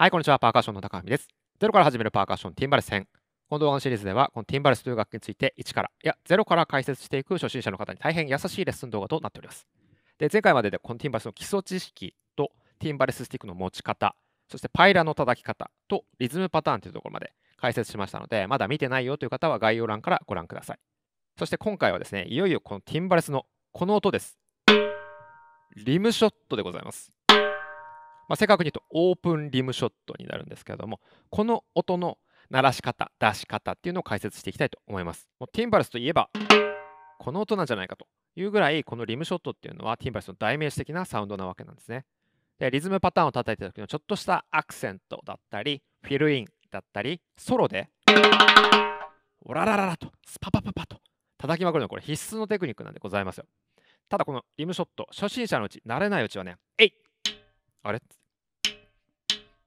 はい、こんにちは。パーカッションの高見です。ゼロから始めるパーカッションティンバレス編。この動画のシリーズでは、このティンバレスという楽器について1から、いや、ゼロから解説していく初心者の方に大変優しいレッスン動画となっております。で、前回まででこのティンバレスの基礎知識と、ティンバレススティックの持ち方、そしてパイラの叩き方と、リズムパターンというところまで解説しましたので、まだ見てないよという方は概要欄からご覧ください。そして今回はですね、いよいよこのティンバレスのこの音です。リムショットでございます。まあ、正確に言うとオープンリムショットになるんですけれども、この音の鳴らし方、出し方っていうのを解説していきたいと思います。もうティンバルスといえば、この音なんじゃないかというぐらい、このリムショットっていうのはティンバルスの代名詞的なサウンドなわけなんですね。でリズムパターンを叩いた時のちょっとしたアクセントだったり、フィルインだったり、ソロで、オララララと、スパパパパと叩きまくるのはこれ必須のテクニックなんでございますよ。ただこのリムショット、初心者のうち、慣れないうちはね、えいあれ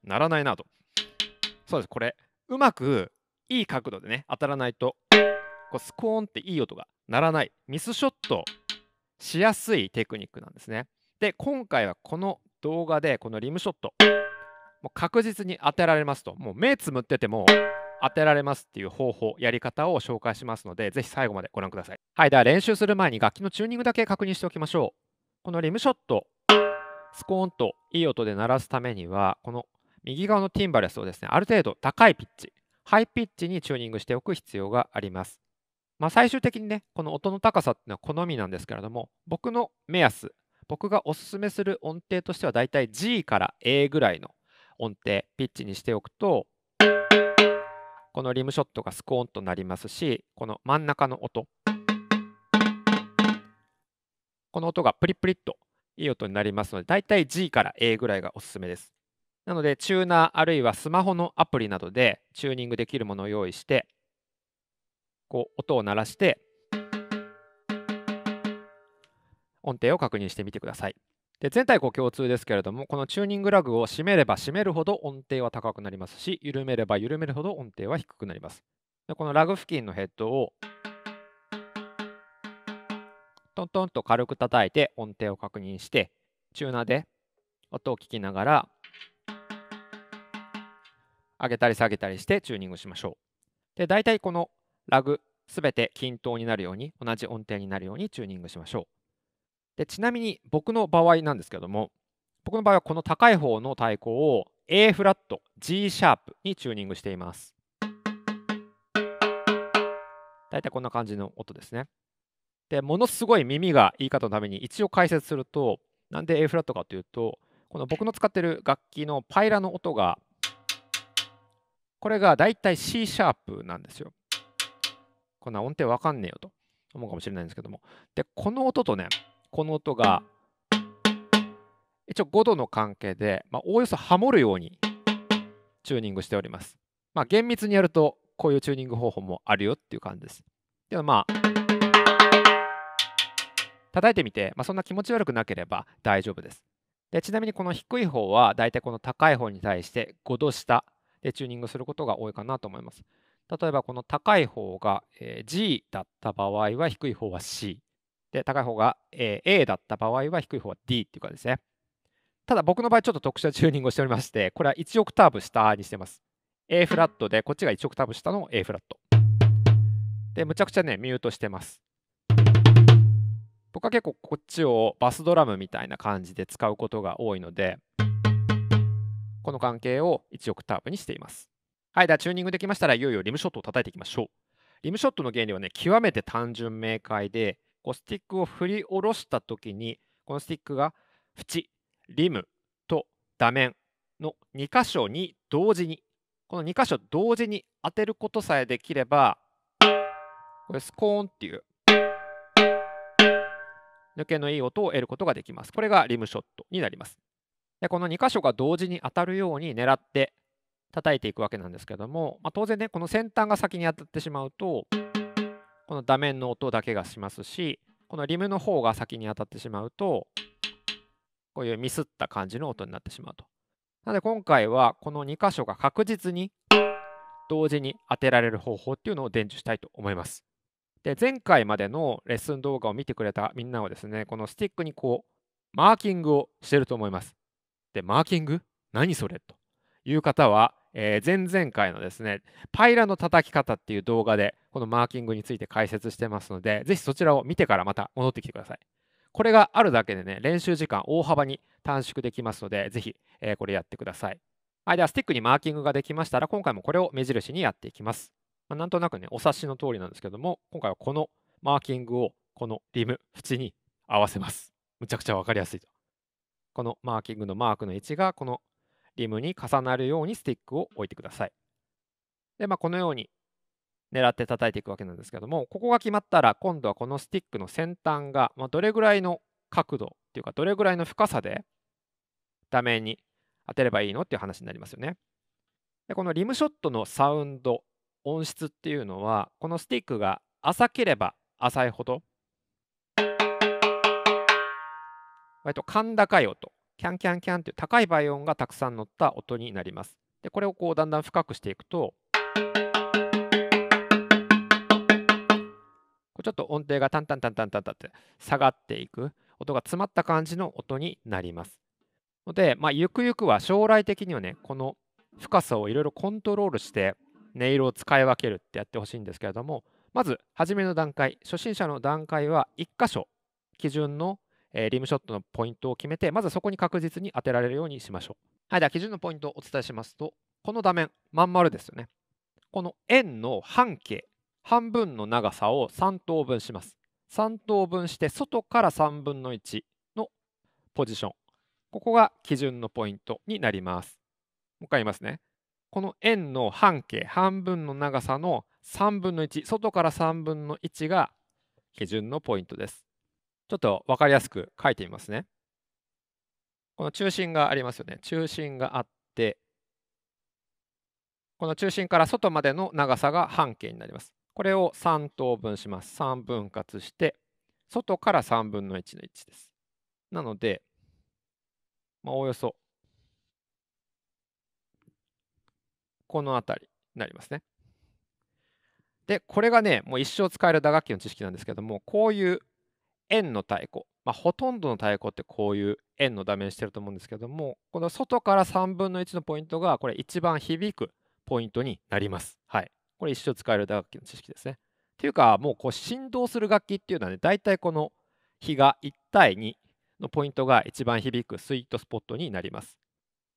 ならないなと。そうです、これ。うまくいい角度でね、当たらないと、こうスコーンっていい音が鳴らない。ミスショットしやすいテクニックなんですね。で、今回はこの動画で、このリムショット、もう確実に当てられますと。もう目つむってても、当てられますっていう方法、やり方を紹介しますので、ぜひ最後までご覧ください。はい、では練習する前に楽器のチューニングだけ確認しておきましょう。このリムショット、スコーンといい音で鳴らすためには、この右側のティンバレスをですね、ある程度高いピッチ、ハイピッチにチューニングしておく必要があります。まあ、最終的にね、この音の高さっていうのは好みなんですけれども、僕の目安、僕がおすすめする音程としてはだいたい G から A ぐらいの音程、ピッチにしておくと、このリムショットがスコーンとなりますし、この真ん中の音、この音がプリプリっといい音になりますので、だいたい G から A ぐらいがおすすめです。なので、チューナーあるいはスマホのアプリなどでチューニングできるものを用意して、こう音を鳴らして、音程を確認してみてください。で全体う共通ですけれども、このチューニングラグを締めれば締めるほど音程は高くなりますし、緩めれば緩めるほど音程は低くなります。でこのラグ付近のヘッドをトントンと軽く叩いて音程を確認して、チューナーで音を聞きながら上げたり下げたりしてチューニングしましょう。で、大体このラグ、全て均等になるように、同じ音程になるようにチューニングしましょう。で、ちなみに僕の場合なんですけども、僕の場合はこの高い方の太鼓を A フラット、G シャープにチューニングしています。大体こんな感じの音ですね。で、ものすごい耳がいい方のために一応解説すると、なんで A フラットかというと、この僕の使ってる楽器のパイラの音がこれがだいたい C シャープなんですよ。こんな音程わかんねえよと思うかもしれないんですけども。で、この音とね、この音が一応5度の関係で、まあ、おおよそハモるようにチューニングしております。まあ、厳密にやるとこういうチューニング方法もあるよっていう感じです。ではまあ叩いてみて、まあ、そんな気持ち悪くなければ大丈夫です。でちなみにこの低い方はだいたいこの高い方に対して5度下でチューニングすることが多いかなと思います。例えばこの高い方が G だった場合は低い方は C。で、高い方が A だった場合は低い方は D っていうかですね。ただ僕の場合ちょっと特殊なチューニングをしておりまして、これは1オクターブ下にしてます。A フラットで、こっちが1オクターブ下の A フラット。で、むちゃくちゃね、ミュートしてます。僕は結構こっちをバスドラムみたいな感じで使うことが多いので、この関係を1オクターブにしています。はい、ではチューニングできましたら、いよいよリムショットを叩いていきましょう。リムショットの原理はね、極めて単純明快で、こうスティックを振り下ろした時に、このスティックが縁、リムと打面の2箇所に同時に、この2箇所同時に当てることさえできれば、これスコーンっていう抜けのいい音を得ることができます。これがリムショットになります。でこの2箇所が同時に当たるように狙って叩いていくわけなんですけども、まあ、当然ねこの先端が先に当たってしまうとこの打面の音だけがしますしこのリムの方が先に当たってしまうとこういうミスった感じの音になってしまうと。なので今回はこの2箇所が確実に同時に当てられる方法っていうのを伝授したいと思います。で前回までのレッスン動画を見てくれたみんなはですねこのスティックにこうマーキングをしてると思います。で、マーキング何それという方は、えー、前々回のですね、パイラの叩き方っていう動画で、このマーキングについて解説してますので、ぜひそちらを見てからまた戻ってきてください。これがあるだけでね、練習時間大幅に短縮できますので、ぜひ、えー、これやってください。はい、では、スティックにマーキングができましたら、今回もこれを目印にやっていきます。まあ、なんとなくね、お察しの通りなんですけども、今回はこのマーキングをこのリム、縁に合わせます。むちゃくちゃ分かりやすいとこのマーキングのマークの位置がこのリムに重なるようにスティックを置いてください。で、まあ、このように狙って叩いていくわけなんですけども、ここが決まったら、今度はこのスティックの先端が、まどれぐらいの角度っていうか、どれぐらいの深さで画面に当てればいいのっていう話になりますよね。でこのリムショットのサウンド、音質っていうのは、このスティックが浅ければ浅いほど割と甲高い音、キャンキャンキャンという高い倍音がたくさん乗った音になります。でこれをこうだんだん深くしていくと、ちょっと音程がタンタンタンタンタンタンって下がっていく音が詰まった感じの音になります。ので、まあ、ゆくゆくは将来的にはね、この深さをいろいろコントロールして音色を使い分けるってやってほしいんですけれども、まず初めの段階、初心者の段階は1箇所基準のえー、リムショットのポイントを決めて、まずそこに確実に当てられるようにしましょう。はい、では基準のポイントをお伝えしますと、この画面、まん丸ですよね。この円の半径、半分の長さを3等分します。3等分して、外から3分の1のポジション。ここが基準のポイントになります。もう一回言いますね。この円の半径、半分の長さの3分の1、外から3分の1が基準のポイントです。ちょっと分かりやすく書いてみますね。この中心がありますよね。中心があって、この中心から外までの長さが半径になります。これを3等分します。3分割して、外から3分の1の1です。なので、まあ、おおよそ、この辺りになりますね。で、これがね、もう一生使える打楽器の知識なんですけども、こういう円の太鼓、まあ、ほとんどの太鼓ってこういう円のダメージしてると思うんですけどもこの外から3分の1のポイントがこれ一番響くポイントになります。はい、これ一生使える打楽器の知識ですね。っていうかもうこう振動する楽器っていうのはね大体この比が1対2のポイントが一番響くスイートスポットになります。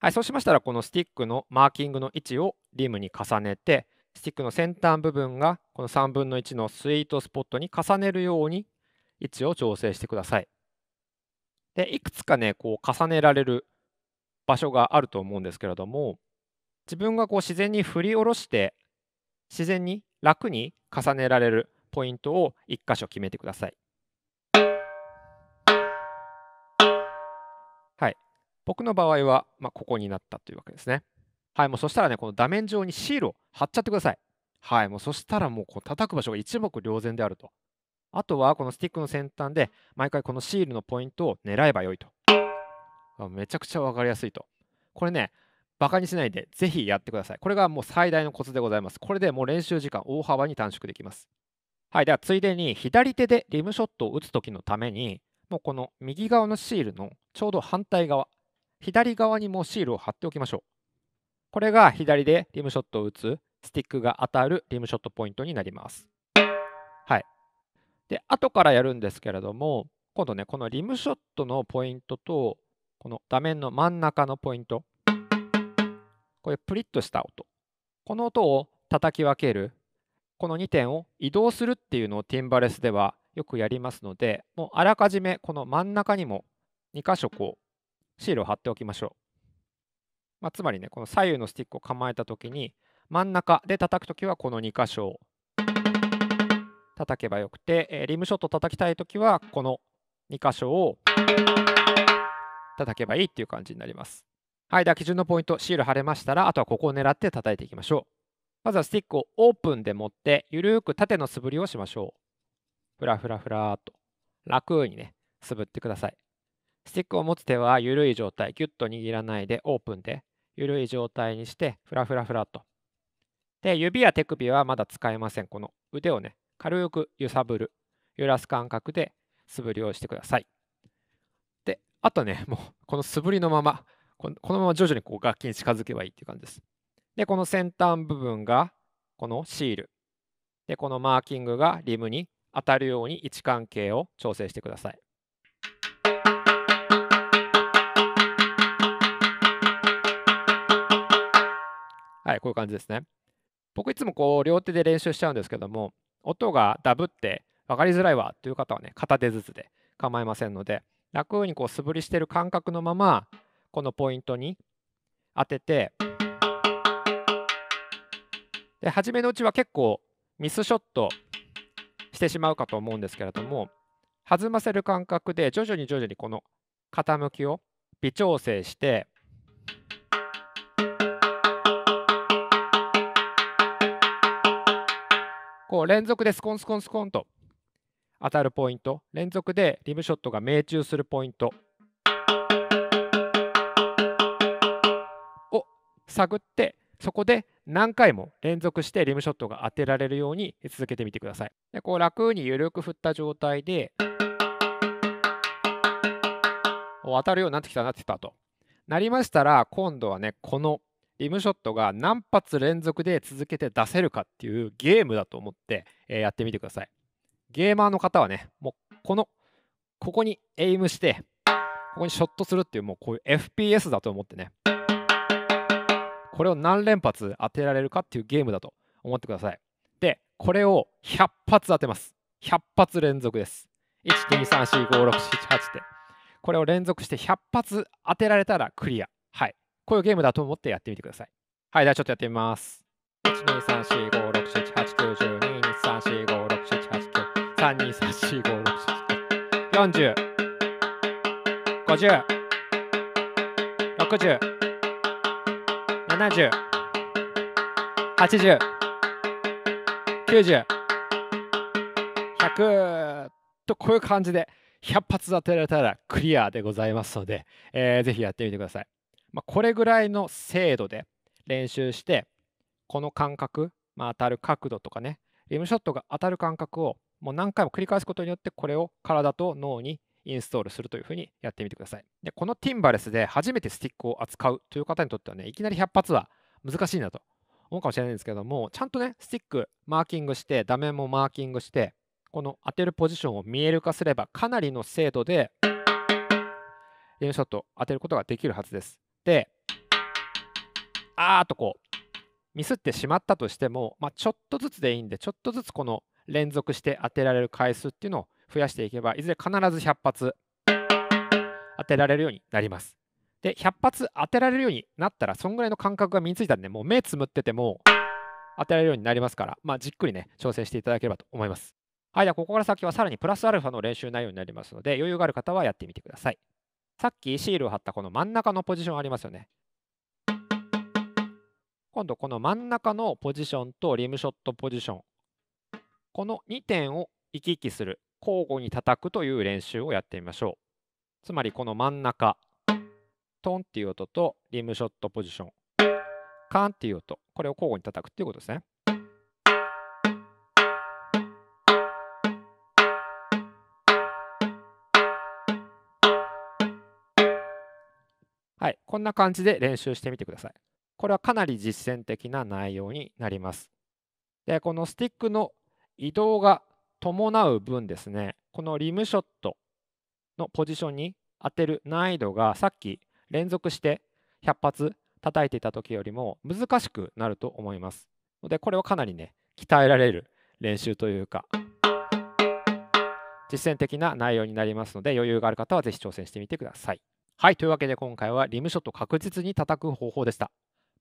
はい、そうしましたらこのスティックのマーキングの位置をリムに重ねてスティックの先端部分がこの3分の1のスイートスポットに重ねるように位置を調整してください。でいくつかねこう重ねられる場所があると思うんですけれども自分がこう自然に振り下ろして自然に楽に重ねられるポイントを1箇所決めてください。はい、僕の場合は、まあ、ここになったというわけですね。はい、もうそしたらね、この画面上にシールを貼っちゃってください。はい、もうそしたらもうこう叩く場所が一目瞭然であると。あとはこのスティックの先端で毎回このシールのポイントを狙えばよいと。めちゃくちゃ分かりやすいと。これね、バカにしないでぜひやってください。これがもう最大のコツでございます。これでもう練習時間大幅に短縮できます。はい、ではついでに左手でリムショットを打つ時のために、もうこの右側のシールのちょうど反対側、左側にもシールを貼っておきましょう。これが左でリムショットを打つスティックが当たるリムショットポイントになります。はい、で、後からやるんですけれども、今度ね、このリムショットのポイントと、この画面の真ん中のポイント、これプリッとした音、この音を叩き分ける、この2点を移動するっていうのをティンバレスではよくやりますので、もうあらかじめこの真ん中にも2箇所こうシールを貼っておきましょう。まあ、つまりね、この左右のスティックを構えたときに、真ん中で叩くときはこの2箇所を、叩けばよくて、えー、リムショット叩きたいときは、この2箇所を叩けばいいっていう感じになります。はい、では基準のポイント、シール貼れましたら、あとはここを狙って叩いていきましょう。まずはスティックをオープンで持って、ゆるーく縦の素振りをしましょう。ふらふらふらーっと、楽にね、素振ってください。スティックを持つ手はゆるい状態、ぎゅっと握らないで、オープンで、ゆるい状態にして、ふらふらふらっと。で、指や手首はまだ使えません。この腕をね、軽く揺さぶる、揺らす感覚で素振りをしてください。で、あとね、もうこの素振りのまま、このまま徐々にこう楽器に近づけばいいっていう感じです。で、この先端部分がこのシール。で、このマーキングがリムに当たるように位置関係を調整してください。はい、こういう感じですね。僕いつもこう両手で練習しちゃうんですけども、音がダブって分かりづらいわという方はね、片手ずつで構いませんので、楽にこう素振りしてる感覚のまま、このポイントに当てて、で、初めのうちは結構ミスショットしてしまうかと思うんですけれども、弾ませる感覚で徐々に徐々にこの傾きを微調整して、こう連続でスコンスコンスコンと当たるポイント、連続でリムショットが命中するポイントを探って、そこで何回も連続してリムショットが当てられるように続けてみてください。でこう楽に緩く振った状態で、当たるようになってきたなってきたと。なりましたら、今度はね、このリムショットが何発連続で続けて出せるかっていうゲームだと思って、えー、やってみてください。ゲーマーの方はね、もうこの、ここにエイムして、ここにショットするっていう、もうこういう FPS だと思ってね、これを何連発当てられるかっていうゲームだと思ってください。で、これを100発当てます。100発連続です。1、2、3、4、5、6、7、8って。これを連続して100発当てられたらクリア。こういうゲームだと思ってやってみてください。はい、ではちょっとやってみます。1 2 0 3 3、4 0 5 0 6 0 7 0 8 0 9 0 1 0 0とこういう感じで100発当てられたらクリアでございますので、えー、ぜひやってみてください。まあ、これぐらいの精度で練習してこの感覚、まあ、当たる角度とかねリムショットが当たる感覚をもう何回も繰り返すことによってこれを体と脳にインストールするというふうにやってみてくださいでこのティンバレスで初めてスティックを扱うという方にとってはねいきなり100発は難しいなと思うかもしれないんですけどもちゃんとねスティックマーキングして画面もマーキングしてこの当てるポジションを見える化すればかなりの精度でリムショットを当てることができるはずです、あーっとこう、ミスってしまったとしても、まあ、ちょっとずつでいいんで、ちょっとずつこの連続して当てられる回数っていうのを増やしていけば、いずれ必ず100発当てられるようになります。で、100発当てられるようになったら、そんぐらいの感覚が身についたんで、もう目つむってても当てられるようになりますから、まあ、じっくりね、調整していただければと思います。はい、ではここから先はさらにプラスアルファの練習内容になりますので、余裕がある方はやってみてください。さっきシールを貼ったこの真ん中のポジションありますよね。今度この真ん中のポジションとリムショットポジションこの2点を行き来する交互に叩くという練習をやってみましょうつまりこの真ん中トンっていう音とリムショットポジションカンっていう音これを交互に叩くっていうことですねこんな感じで練習してみてください。これはかなり実践的な内容になります。で、このスティックの移動が伴う分ですね、このリムショットのポジションに当てる難易度がさっき連続して100発叩いていた時よりも難しくなると思います。ので、これはかなりね、鍛えられる練習というか、実践的な内容になりますので、余裕がある方は是非挑戦してみてください。はい、というわけで今回はリムショット確実に叩く方法でした。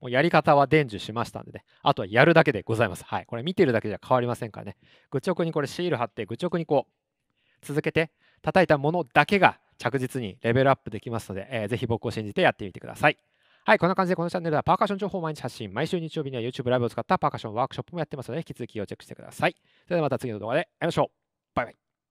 もうやり方は伝授しましたんでね。あとはやるだけでございます。はい。これ見てるだけじゃ変わりませんからね。愚直にこれシール貼って、愚直にこう、続けて叩いたものだけが着実にレベルアップできますので、えー、ぜひ僕を信じてやってみてください。はい、こんな感じでこのチャンネルはパーカッション情報を毎日発信、毎週日曜日には YouTube ライブを使ったパーカッションワークショップもやってますので、引き続きをチェックしてください。それではまた次の動画で会いましょう。バイバイ。